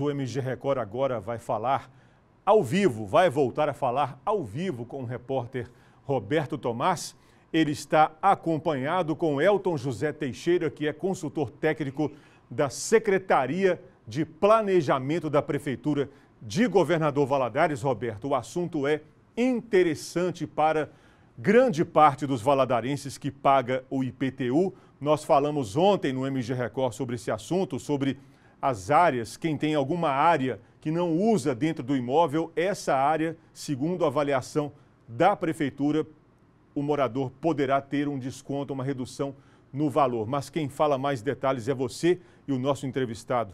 O MG Record agora vai falar ao vivo, vai voltar a falar ao vivo com o repórter Roberto Tomás. Ele está acompanhado com Elton José Teixeira, que é consultor técnico da Secretaria de Planejamento da Prefeitura de Governador Valadares. Roberto, o assunto é interessante para grande parte dos valadarenses que paga o IPTU. Nós falamos ontem no MG Record sobre esse assunto, sobre as áreas, quem tem alguma área que não usa dentro do imóvel, essa área, segundo a avaliação da prefeitura, o morador poderá ter um desconto, uma redução no valor. Mas quem fala mais detalhes é você e o nosso entrevistado.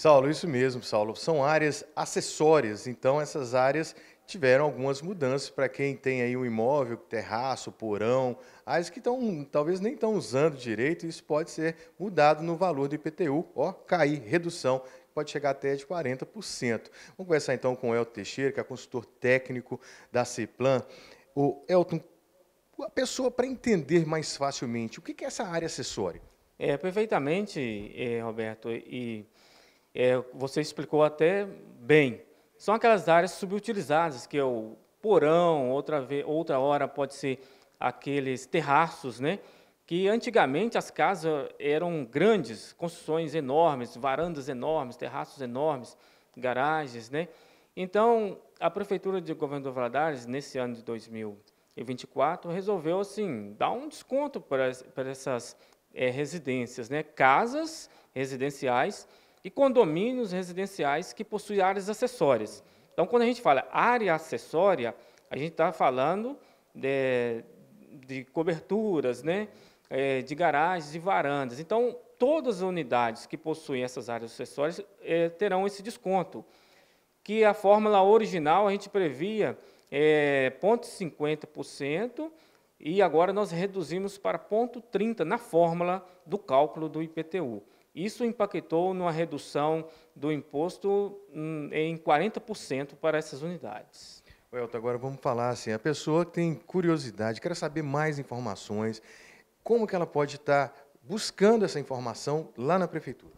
Saulo, isso mesmo, Saulo. São áreas acessórias, então essas áreas tiveram algumas mudanças para quem tem aí um imóvel, terraço, porão, áreas que estão talvez nem estão usando direito, isso pode ser mudado no valor do IPTU, ó, cair, redução, pode chegar até de 40%. Vamos conversar então com o Elton Teixeira, que é consultor técnico da Ciplan. O Elton, a pessoa para entender mais facilmente, o que é essa área acessória? É, perfeitamente, é, Roberto, e é, você explicou até bem. São aquelas áreas subutilizadas, que é o porão, outra, vez, outra hora pode ser aqueles terraços, né? que antigamente as casas eram grandes, construções enormes, varandas enormes, terraços enormes, garagens. Né? Então, a Prefeitura de Governador Valadares, nesse ano de 2024, resolveu assim, dar um desconto para, para essas é, residências, né? casas residenciais, e condomínios residenciais que possuem áreas acessórias. Então, quando a gente fala área acessória, a gente está falando de, de, coberturas, né, é, de garagens, de varandas. Então, todas as unidades que possuem essas áreas acessórias é, terão esse desconto, que a fórmula original a gente previa é, 0,50% e agora nós reduzimos para 0,30% na fórmula do cálculo do IPTU. Isso impactou numa redução do imposto hum, em 40% para essas unidades. Welto, agora vamos falar assim, a pessoa que tem curiosidade, quer saber mais informações, como que ela pode estar buscando essa informação lá na prefeitura?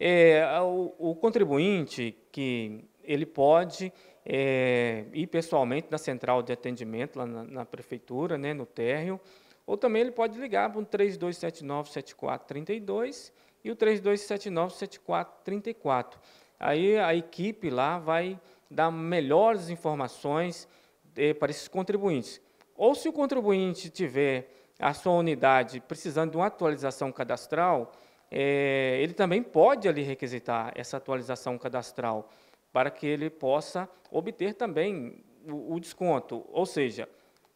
É, o, o contribuinte que ele pode é, ir pessoalmente na central de atendimento lá na, na prefeitura, né, no térreo, ou também ele pode ligar para o 3279-7432 e o 32797434. Aí a equipe lá vai dar melhores informações eh, para esses contribuintes. Ou se o contribuinte tiver a sua unidade precisando de uma atualização cadastral, eh, ele também pode ali requisitar essa atualização cadastral para que ele possa obter também o, o desconto. Ou seja,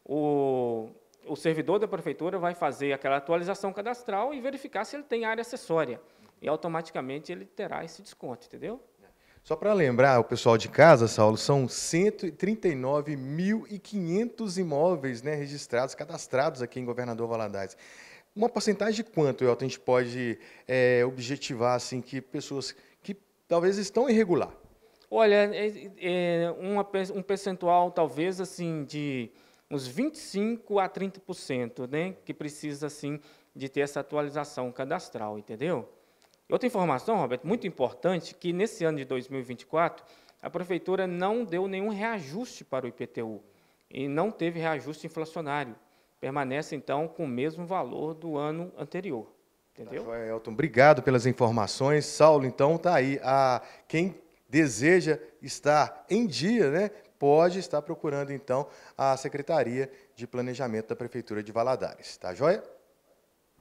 o, o servidor da prefeitura vai fazer aquela atualização cadastral e verificar se ele tem área acessória. E automaticamente ele terá esse desconto, entendeu? Só para lembrar o pessoal de casa, Saulo, são 139.500 imóveis né, registrados, cadastrados aqui em Governador Valadares. Uma porcentagem de quanto, Elton, a gente pode é, objetivar assim, que pessoas que talvez estão irregular? Olha, é, é, é uma, um percentual talvez assim de uns 25 a 30%, né, que precisa assim de ter essa atualização cadastral, entendeu? Outra informação, Roberto, muito importante, que nesse ano de 2024 a prefeitura não deu nenhum reajuste para o IPTU e não teve reajuste inflacionário. Permanece então com o mesmo valor do ano anterior. Entendeu? Tá, Elton, obrigado pelas informações. Saulo, então, tá aí. A, ah, quem deseja estar em dia, né? pode estar procurando, então, a Secretaria de Planejamento da Prefeitura de Valadares. Tá joia?